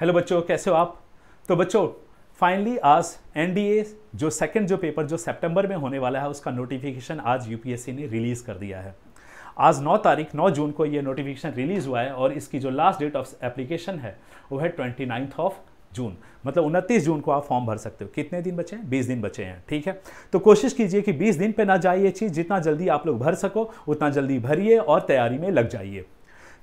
Hello बच्चों कैसे हो आप तो बच्चों फाइनली आज एनडीए जो सेकंड जो पेपर जो सितंबर में होने वाला है उसका नोटिफिकेशन आज यूपीएससी ने रिलीज़ कर दिया है आज 9 तारीख 9 जून को ये नोटिफिकेशन रिलीज़ हुआ है और इसकी जो लास्ट डेट ऑफ एप्लीकेशन है वो है ट्वेंटी ऑफ जून मतलब उनतीस जून को आप फॉर्म भर सकते हो कितने दिन बचे हैं बीस दिन बचे हैं ठीक है तो कोशिश कीजिए कि बीस दिन पे ना जाइए चीज़ जितना जल्दी आप लोग भर सको उतना जल्दी भरिए और तैयारी में लग जाइए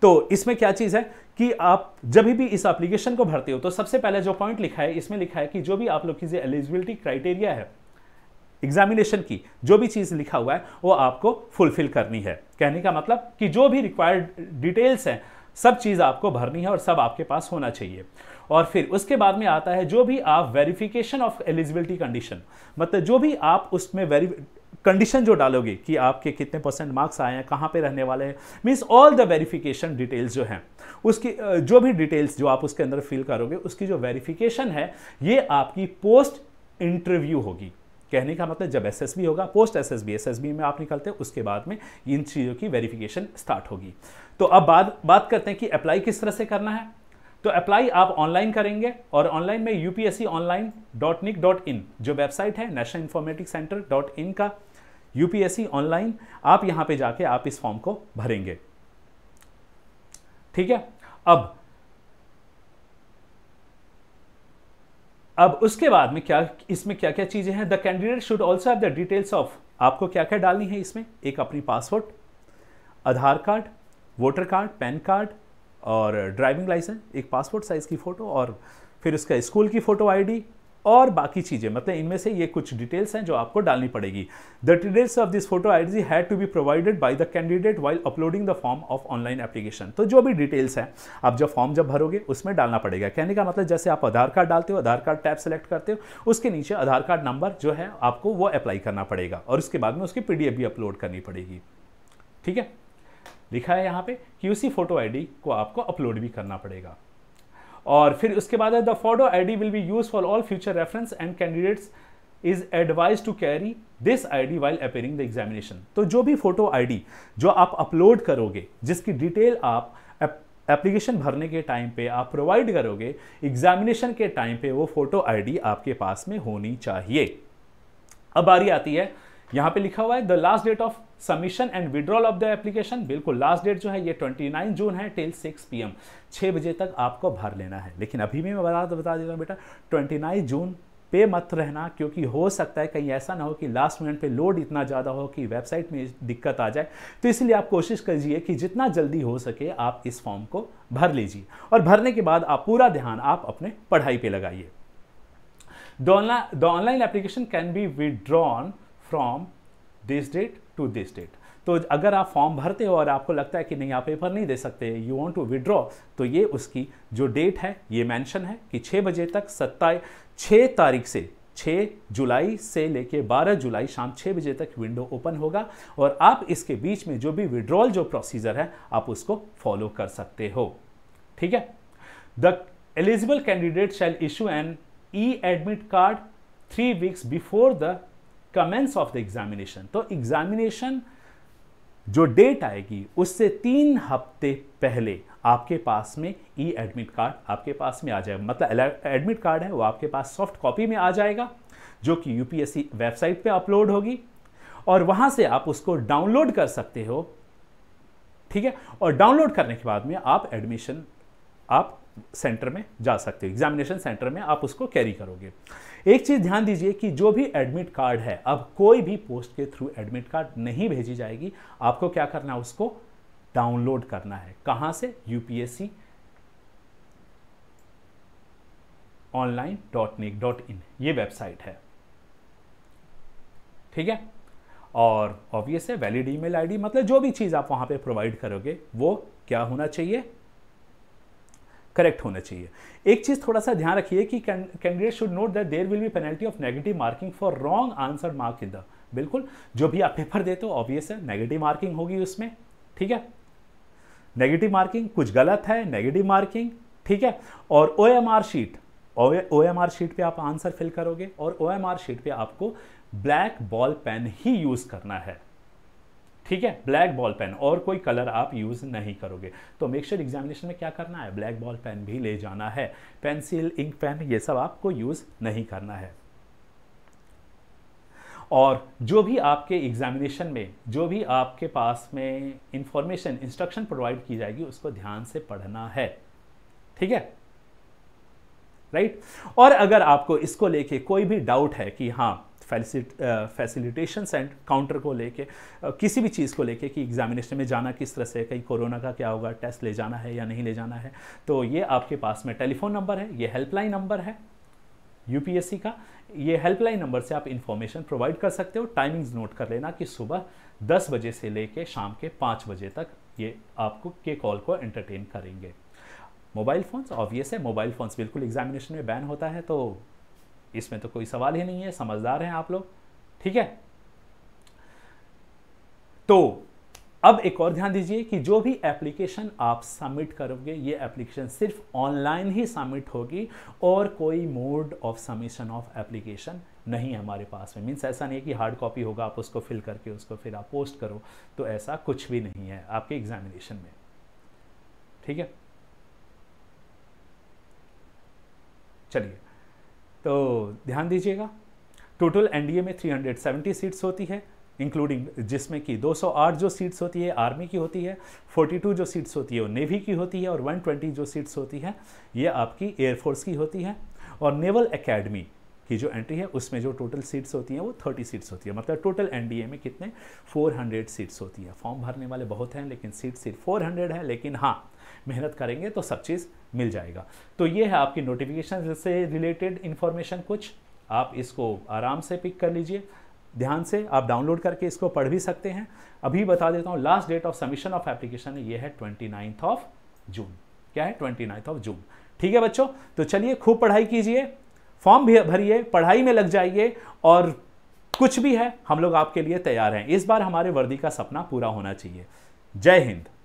तो इसमें क्या चीज़ है कि आप जब भी इस एप्लीकेशन को भरते हो तो सबसे पहले जो पॉइंट लिखा है इसमें लिखा है कि जो भी आप लोग की एलिजिबिलिटी क्राइटेरिया है एग्जामिनेशन की जो भी चीज़ लिखा हुआ है वो आपको फुलफिल करनी है कहने का मतलब कि जो भी रिक्वायर्ड डिटेल्स हैं सब चीज़ आपको भरनी है और सब आपके पास होना चाहिए और फिर उसके बाद में आता है जो भी आप वेरिफिकेशन ऑफ एलिजिबिलिटी कंडीशन मतलब जो भी आप उसमें वेरी कंडीशन जो डालोगे कि आपके कितने परसेंट मार्क्स आए हैं कहाँ पे रहने वाले हैं means all the verification details जो हैं उसकी जो भी डिटेल्स जो आप उसके अंदर फिल करोगे उसकी जो वेरिफिकेशन है ये आपकी पोस्ट इंटरव्यू होगी कहने का मतलब जब एस होगा पोस्ट एस एस में आप निकलते हैं उसके बाद में इन चीज़ों की वेरिफिकेशन स्टार्ट होगी तो अब बात बात करते हैं कि अप्लाई किस तरह से करना है तो अप्लाई आप ऑनलाइन करेंगे और ऑनलाइन में UPSC online dot nic dot in जो वेबसाइट है national informatic centre dot in का यूपीएससी ऑनलाइन आप यहां पे जाके आप इस फॉर्म को भरेंगे ठीक है अब अब उसके बाद में क्या इसमें क्या क्या चीज़ें हैं द कैंडिडेट शुड ऑल्सो है द डिटेल्स ऑफ आपको क्या क्या डालनी है इसमें एक अपनी passport Aadhaar card voter card PAN card और ड्राइविंग लाइसेंस एक पासपोर्ट साइज़ की फ़ोटो और फिर उसका स्कूल की फ़ोटो आईडी और बाकी चीज़ें मतलब इनमें से ये कुछ डिटेल्स हैं जो आपको डालनी पड़ेगी the details of this photo D had to be provided by the candidate while uploading the form of online application तो जो भी डिटेल्स हैं आप जब फॉर्म जब भरोगे उसमें डालना पड़ेगा कहने का मतलब जैसे आप आधार कार्ड डालते हो आधार कार्ड टैप सेलेक्ट करते हो उसके नीचे आधार कार्ड नंबर जो है आपको वो अप्लाई करना पड़ेगा और उसके बाद में उसकी पी भी अपलोड करनी पड़ेगी ठीक है लिखा है यहाँ पे कि उसी फोटो आईडी को आपको अपलोड भी करना पड़ेगा और फिर उसके बाद है the I D will be use for all future reference and candidates is advise to carry this I D while appearing the examination तो जो भी फोटो आई डी जो आप अपलोड करोगे जिसकी डिटेल आप एप्लीकेशन भरने के टाइम पे आप प्रोवाइड करोगे एग्जामिनेशन के टाइम पे वो फोटो आईडी आपके पास में होनी चाहिए अब बारी आती है यहाँ पे लिखा हुआ है the last date of submission and withdrawal of the application बिल्कुल लास्ट डेट जो है ये 29 जून है टिल 6 पीएम 6 बजे तक आपको भर लेना है लेकिन अभी भी मैं बता बता देता हूँ बेटा 29 जून पे मत रहना क्योंकि हो सकता है कहीं ऐसा ना हो कि लास्ट मिनट पे लोड इतना ज़्यादा हो कि वेबसाइट में दिक्कत आ जाए तो इसलिए आप कोशिश करिए कि जितना जल्दी हो सके आप इस फॉर्म को भर लीजिए और भरने के बाद आप पूरा ध्यान आप अपने पढ़ाई पर लगाइए the online application can be withdrawn from this date to this date तो अगर आप फॉर्म भरते हो और आपको लगता है कि नहीं आप पेपर नहीं दे सकते यू वांट टू विड्रॉ तो ये उसकी जो डेट है ये मेंशन है कि 6 बजे तक सत्ताईस छः तारीख से 6 जुलाई से लेके 12 जुलाई शाम 6 बजे तक विंडो ओपन होगा और आप इसके बीच में जो भी विड्रॉल जो प्रोसीजर है आप उसको फॉलो कर सकते हो ठीक है the eligible candidate shall issue an e admit card three weeks before the commence of the examination तो एग्जामिनेशन जो डेट आएगी उससे तीन हफ्ते पहले आपके पास में ई एडमिट कार्ड आपके पास में आ जाएगा मतलब एडमिट कार्ड है वो आपके पास सॉफ्ट कॉपी में आ जाएगा जो कि यूपीएससी वेबसाइट पे अपलोड होगी और वहां से आप उसको डाउनलोड कर सकते हो ठीक है और डाउनलोड करने के बाद में आप एडमिशन आप सेंटर में जा सकते हो एग्जामिनेशन सेंटर में आप उसको कैरी करोगे एक चीज़ ध्यान दीजिए कि जो भी एडमिट कार्ड है अब कोई भी पोस्ट के थ्रू एडमिट कार्ड नहीं भेजी जाएगी आपको क्या करना है उसको डाउनलोड करना है कहाँ से UPSC online dot nic dot in ये वेबसाइट है ठीक है और ऑब्वियस है वैलिड ईमेल आईडी मतलब जो भी चीज़ आप वहां पे प्रोवाइड करोगे वो क्या होना चाहिए करेक्ट होना चाहिए एक चीज़ थोड़ा सा ध्यान रखिए कि candidate should note that there will be penalty of negative marking for wrong answer mark in the बिल्कुल जो भी आप पेपर देते हो ऑब्वियस है नेगेटिव मार्किंग होगी उसमें ठीक है नेगेटिव मार्किंग कुछ गलत है नेगेटिव मार्किंग ठीक है और O M R sheet O M R sheet पे आप आंसर फिल करोगे और ओ एम आर शीट पे आपको ब्लैक बॉल पेन ही यूज़ करना है ठीक है ब्लैक बॉल पेन और कोई कलर आप यूज़ नहीं करोगे तो मेक श्योर एग्जामिनेशन में क्या करना है ब्लैक बॉल पेन भी ले जाना है पेंसिल इंक पेन ये सब आपको यूज़ नहीं करना है और जो भी आपके एग्जामिनेशन में जो भी आपके पास में इंफॉर्मेशन इंस्ट्रक्शन प्रोवाइड की जाएगी उसको ध्यान से पढ़ना है ठीक है राइट right? और अगर आपको इसको लेके कोई भी डाउट है कि हाँ फैसिलिटेशंस एंड काउंटर को लेके uh, किसी भी चीज़ को लेके कि एग्जामिनेशन में जाना किस तरह से कहीं कोरोना का क्या होगा टेस्ट ले जाना है या नहीं ले जाना है तो ये आपके पास में टेलीफोन नंबर है ये हेल्पलाइन नंबर है यूपीएससी का ये हेल्पलाइन नंबर से आप इन्फॉर्मेशन प्रोवाइड कर सकते हो टाइमिंग्स नोट कर लेना कि सुबह दस बजे से लेके शाम के पाँच बजे तक ये आपको के कॉल को एंटरटेन करेंगे मोबाइल फ़ोन्स ऑब्वियस है मोबाइल फ़ोन्स बिल्कुल एग्जामिनेशन में बैन होता है तो इसमें तो कोई सवाल ही नहीं है समझदार हैं आप लोग ठीक है तो अब एक और ध्यान दीजिए कि जो भी एप्लीकेशन आप सबमिट करोगे ये एप्लीकेशन सिर्फ ऑनलाइन ही सबमिट होगी और कोई mode of submission of application नहीं है हमारे पास में मीन्स ऐसा नहीं है कि हार्ड कॉपी होगा आप उसको फिल करके उसको फिर आप पोस्ट करो तो ऐसा कुछ भी नहीं है आपके एग्जामिनेशन में ठीक है चलिए तो ध्यान दीजिएगा टोटल एनडीए में 370 सीट्स होती है इंक्लूडिंग जिसमें कि 208 जो सीट्स होती है आर्मी की होती है 42 जो सीट्स होती है वो नेवी की होती है और 120 जो सीट्स होती है ये आपकी एयरफोर्स की होती है और नेवल एकेडमी की जो एंट्री है उसमें जो टोटल सीट्स होती हैं वो 30 सीट्स होती है मतलब टोटल एनडीए में कितने 400 सीट्स होती है फॉर्म भरने वाले बहुत हैं लेकिन सीट सिर्फ 400 है लेकिन हाँ मेहनत करेंगे तो सब चीज़ मिल जाएगा तो ये है आपकी नोटिफिकेशन से रिलेटेड इन्फॉर्मेशन कुछ आप इसको आराम से पिक कर लीजिए ध्यान से आप डाउनलोड करके इसको पढ़ भी सकते हैं अभी बता देता हूँ last date of submission of application ये है ट्वेंटी ऑफ जून क्या है ट्वेंटी ऑफ जून ठीक है बच्चों तो चलिए खूब पढ़ाई कीजिए फॉर्म भी भरिए पढ़ाई में लग जाइए और कुछ भी है हम लोग आपके लिए तैयार हैं इस बार हमारे वर्दी का सपना पूरा होना चाहिए जय हिंद